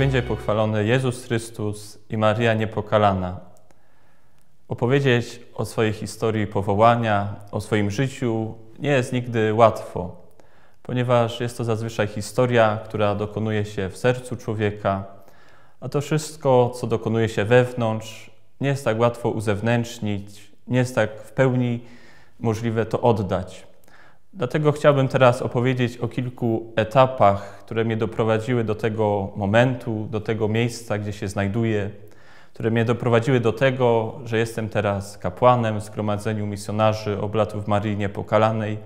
będzie pochwalony Jezus Chrystus i Maria Niepokalana. Opowiedzieć o swojej historii powołania, o swoim życiu nie jest nigdy łatwo, ponieważ jest to zazwyczaj historia, która dokonuje się w sercu człowieka, a to wszystko, co dokonuje się wewnątrz, nie jest tak łatwo uzewnętrznić, nie jest tak w pełni możliwe to oddać. Dlatego chciałbym teraz opowiedzieć o kilku etapach, które mnie doprowadziły do tego momentu, do tego miejsca, gdzie się znajduję, które mnie doprowadziły do tego, że jestem teraz kapłanem w Zgromadzeniu Misjonarzy Oblatów Marii Niepokalanej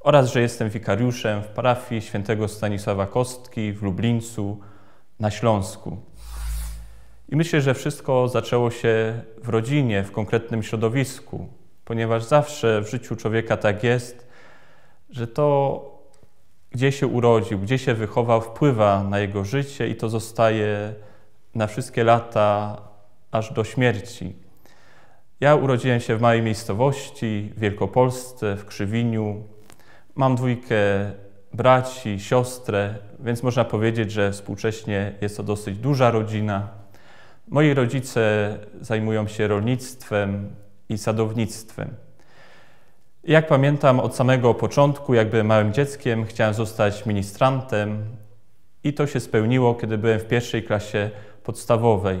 oraz że jestem wikariuszem w parafii świętego Stanisława Kostki w Lublińcu na Śląsku. I myślę, że wszystko zaczęło się w rodzinie, w konkretnym środowisku, ponieważ zawsze w życiu człowieka tak jest – że to, gdzie się urodził, gdzie się wychował, wpływa na jego życie i to zostaje na wszystkie lata aż do śmierci. Ja urodziłem się w małej miejscowości, w Wielkopolsce, w Krzywiniu. Mam dwójkę braci, siostrę, więc można powiedzieć, że współcześnie jest to dosyć duża rodzina. Moi rodzice zajmują się rolnictwem i sadownictwem. Jak pamiętam od samego początku, jak byłem małym dzieckiem, chciałem zostać ministrantem i to się spełniło, kiedy byłem w pierwszej klasie podstawowej.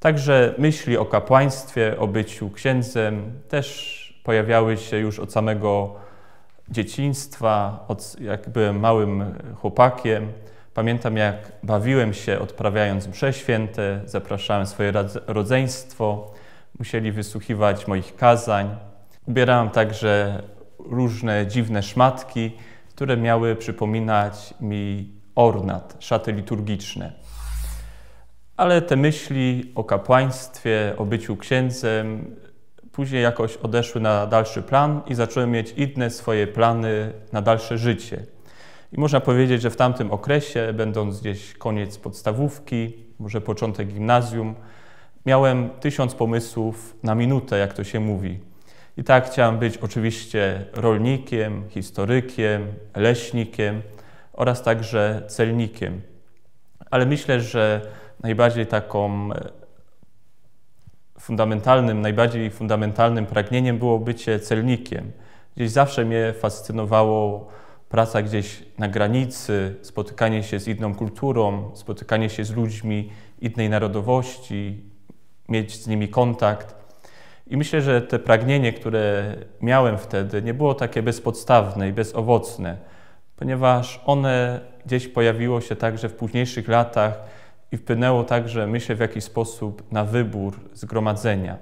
Także myśli o kapłaństwie, o byciu księdzem też pojawiały się już od samego dzieciństwa, od, jak byłem małym chłopakiem. Pamiętam, jak bawiłem się odprawiając msze święte, zapraszałem swoje rodzeństwo, musieli wysłuchiwać moich kazań. Ubierałam także różne dziwne szmatki, które miały przypominać mi ornat, szaty liturgiczne. Ale te myśli o kapłaństwie, o byciu księdzem później jakoś odeszły na dalszy plan i zacząłem mieć inne swoje plany na dalsze życie. I można powiedzieć, że w tamtym okresie, będąc gdzieś koniec podstawówki, może początek gimnazjum, miałem tysiąc pomysłów na minutę, jak to się mówi. I tak chciałem być oczywiście rolnikiem, historykiem, leśnikiem oraz także celnikiem. Ale myślę, że najbardziej taką e, fundamentalnym, najbardziej fundamentalnym pragnieniem było bycie celnikiem. Gdzieś zawsze mnie fascynowało praca gdzieś na granicy, spotykanie się z inną kulturą, spotykanie się z ludźmi innej narodowości, mieć z nimi kontakt. I myślę, że te pragnienie, które miałem wtedy, nie było takie bezpodstawne i bezowocne, ponieważ one gdzieś pojawiło się także w późniejszych latach i wpłynęło także, myślę, w jakiś sposób na wybór zgromadzenia.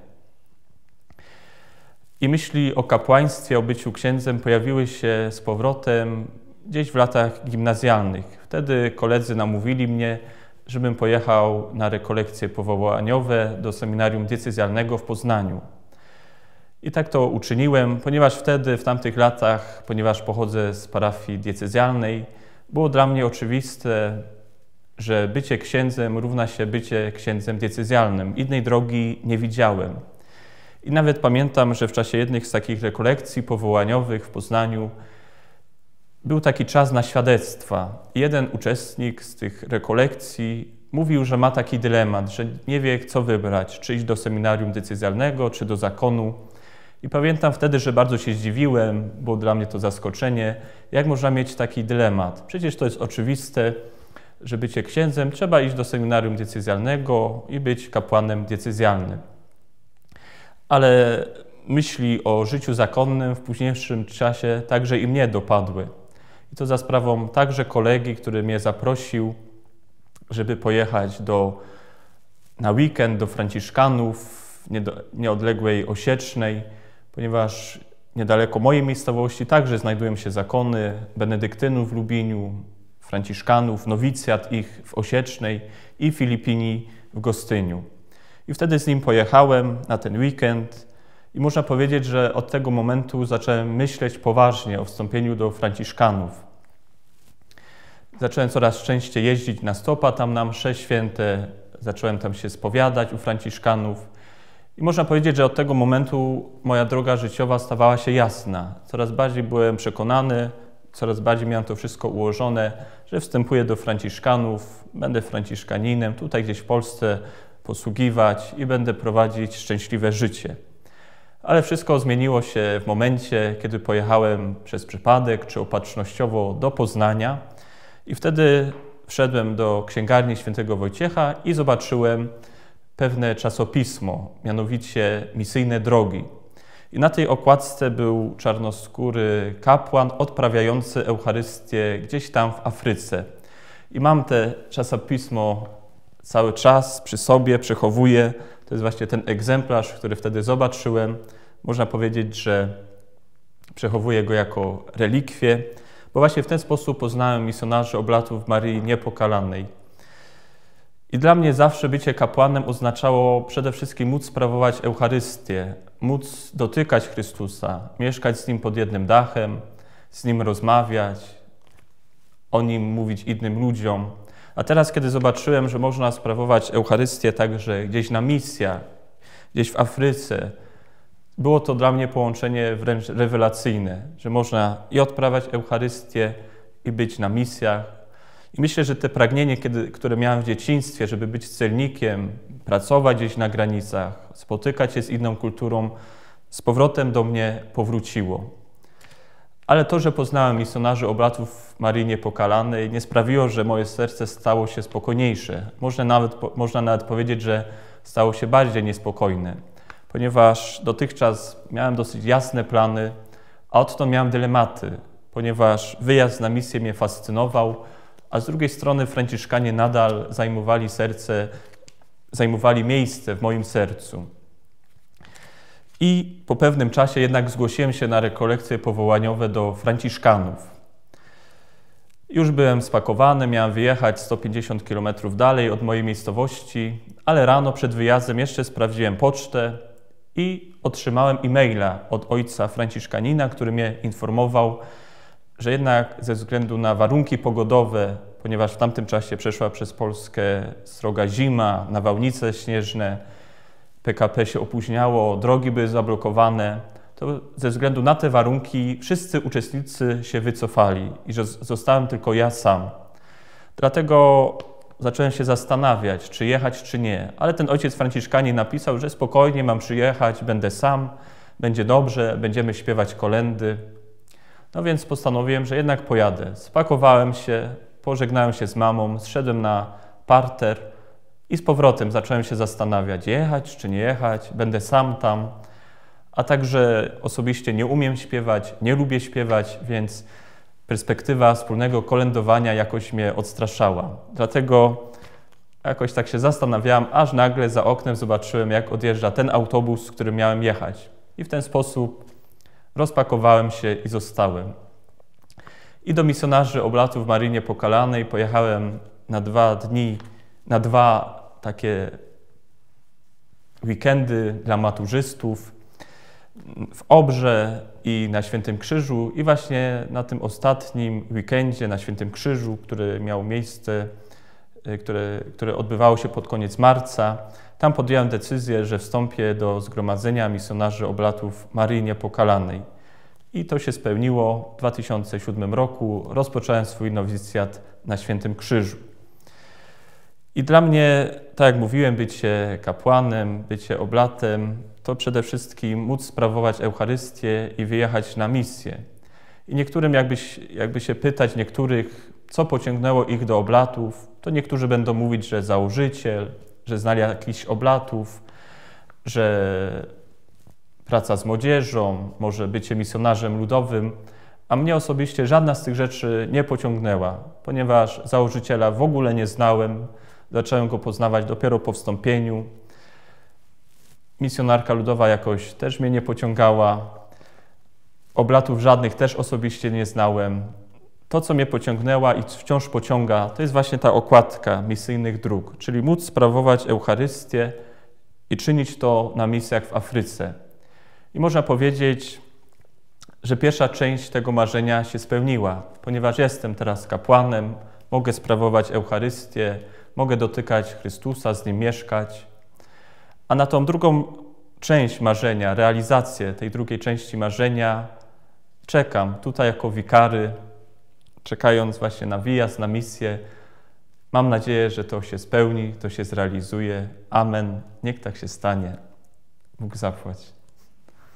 I myśli o kapłaństwie, o byciu księdzem pojawiły się z powrotem gdzieś w latach gimnazjalnych. Wtedy koledzy namówili mnie, żebym pojechał na rekolekcje powołaniowe do seminarium decyzjalnego w Poznaniu. I tak to uczyniłem, ponieważ wtedy, w tamtych latach, ponieważ pochodzę z parafii diecezjalnej, było dla mnie oczywiste, że bycie księdzem równa się bycie księdzem diecezjalnym. Innej drogi nie widziałem. I nawet pamiętam, że w czasie jednych z takich rekolekcji powołaniowych w Poznaniu był taki czas na świadectwa. Jeden uczestnik z tych rekolekcji mówił, że ma taki dylemat, że nie wie, co wybrać, czy iść do seminarium decyzjalnego, czy do zakonu. I pamiętam wtedy, że bardzo się zdziwiłem, było dla mnie to zaskoczenie, jak można mieć taki dylemat. Przecież to jest oczywiste, że bycie księdzem trzeba iść do seminarium decyzjalnego i być kapłanem decyzjalnym. Ale myśli o życiu zakonnym w późniejszym czasie także i mnie dopadły. I to za sprawą także kolegi, który mnie zaprosił, żeby pojechać do, na weekend do Franciszkanów, nieodległej Osiecznej ponieważ niedaleko mojej miejscowości także znajdują się zakony benedyktynów w Lubiniu, franciszkanów, nowicjat ich w Osiecznej i Filipini w Gostyniu. I wtedy z nim pojechałem na ten weekend i można powiedzieć, że od tego momentu zacząłem myśleć poważnie o wstąpieniu do franciszkanów. Zacząłem coraz częściej jeździć na stopa tam na msze święte, zacząłem tam się spowiadać u franciszkanów. I można powiedzieć, że od tego momentu moja droga życiowa stawała się jasna. Coraz bardziej byłem przekonany, coraz bardziej miałem to wszystko ułożone, że wstępuję do Franciszkanów, będę Franciszkaninem tutaj gdzieś w Polsce posługiwać i będę prowadzić szczęśliwe życie. Ale wszystko zmieniło się w momencie, kiedy pojechałem przez przypadek czy opatrznościowo do Poznania i wtedy wszedłem do księgarni świętego Wojciecha i zobaczyłem, pewne czasopismo, mianowicie Misyjne Drogi. I na tej okładce był czarnoskóry kapłan odprawiający Eucharystię gdzieś tam w Afryce. I mam te czasopismo cały czas przy sobie, przechowuję. To jest właśnie ten egzemplarz, który wtedy zobaczyłem. Można powiedzieć, że przechowuję go jako relikwię, bo właśnie w ten sposób poznałem misjonarzy oblatów Marii Niepokalanej. I dla mnie zawsze bycie kapłanem oznaczało przede wszystkim móc sprawować Eucharystię, móc dotykać Chrystusa, mieszkać z Nim pod jednym dachem, z Nim rozmawiać, o Nim mówić innym ludziom. A teraz, kiedy zobaczyłem, że można sprawować Eucharystię także gdzieś na misjach, gdzieś w Afryce, było to dla mnie połączenie wręcz rewelacyjne, że można i odprawiać Eucharystię, i być na misjach, i myślę, że te pragnienie, kiedy, które miałem w dzieciństwie, żeby być celnikiem, pracować gdzieś na granicach, spotykać się z inną kulturą, z powrotem do mnie powróciło. Ale to, że poznałem misjonarzy oblatów w Marinie Pokalanej, nie sprawiło, że moje serce stało się spokojniejsze. Można nawet, można nawet powiedzieć, że stało się bardziej niespokojne, ponieważ dotychczas miałem dosyć jasne plany, a odtąd miałem dylematy, ponieważ wyjazd na misję mnie fascynował, a z drugiej strony Franciszkanie nadal zajmowali serce, zajmowali miejsce w moim sercu. I po pewnym czasie jednak zgłosiłem się na rekolekcje powołaniowe do Franciszkanów. Już byłem spakowany, miałem wyjechać 150 km dalej od mojej miejscowości, ale rano przed wyjazdem jeszcze sprawdziłem pocztę i otrzymałem e-maila od ojca Franciszkanina, który mnie informował, że jednak ze względu na warunki pogodowe, ponieważ w tamtym czasie przeszła przez Polskę sroga zima, nawałnice śnieżne, PKP się opóźniało, drogi były zablokowane, to ze względu na te warunki wszyscy uczestnicy się wycofali i że zostałem tylko ja sam. Dlatego zacząłem się zastanawiać, czy jechać, czy nie. Ale ten ojciec Franciszkanin napisał, że spokojnie mam przyjechać, będę sam, będzie dobrze, będziemy śpiewać kolendy. No więc postanowiłem, że jednak pojadę. Spakowałem się, pożegnałem się z mamą, zszedłem na parter i z powrotem zacząłem się zastanawiać, jechać czy nie jechać, będę sam tam. A także osobiście nie umiem śpiewać, nie lubię śpiewać, więc perspektywa wspólnego kolędowania jakoś mnie odstraszała. Dlatego jakoś tak się zastanawiałem, aż nagle za oknem zobaczyłem, jak odjeżdża ten autobus, z którym miałem jechać. I w ten sposób Rozpakowałem się i zostałem. I do misjonarzy oblatu w Marinie Pokalanej pojechałem na dwa dni, na dwa takie weekendy dla maturzystów w Obrze i na Świętym Krzyżu. I właśnie na tym ostatnim weekendzie na Świętym Krzyżu, który miał miejsce Y, które, które odbywało się pod koniec marca. Tam podjąłem decyzję, że wstąpię do Zgromadzenia Misjonarzy Oblatów Marii Niepokalanej. I to się spełniło w 2007 roku. Rozpocząłem swój nowicjat na Świętym Krzyżu. I dla mnie, tak jak mówiłem, bycie kapłanem, bycie oblatem, to przede wszystkim móc sprawować Eucharystię i wyjechać na misję. I niektórym jakby, jakby się pytać, niektórych, co pociągnęło ich do oblatów, to niektórzy będą mówić, że założyciel, że znali jakichś oblatów, że praca z młodzieżą, może bycie misjonarzem ludowym, a mnie osobiście żadna z tych rzeczy nie pociągnęła, ponieważ założyciela w ogóle nie znałem, zacząłem go poznawać dopiero po wstąpieniu. Misjonarka ludowa jakoś też mnie nie pociągała. Oblatów żadnych też osobiście nie znałem to, co mnie pociągnęła i wciąż pociąga, to jest właśnie ta okładka misyjnych dróg, czyli móc sprawować Eucharystię i czynić to na misjach w Afryce. I można powiedzieć, że pierwsza część tego marzenia się spełniła, ponieważ jestem teraz kapłanem, mogę sprawować Eucharystię, mogę dotykać Chrystusa, z Nim mieszkać. A na tą drugą część marzenia, realizację tej drugiej części marzenia, czekam tutaj jako wikary czekając właśnie na wyjazd, na misję. Mam nadzieję, że to się spełni, to się zrealizuje. Amen. Niech tak się stanie. Bóg zapłać.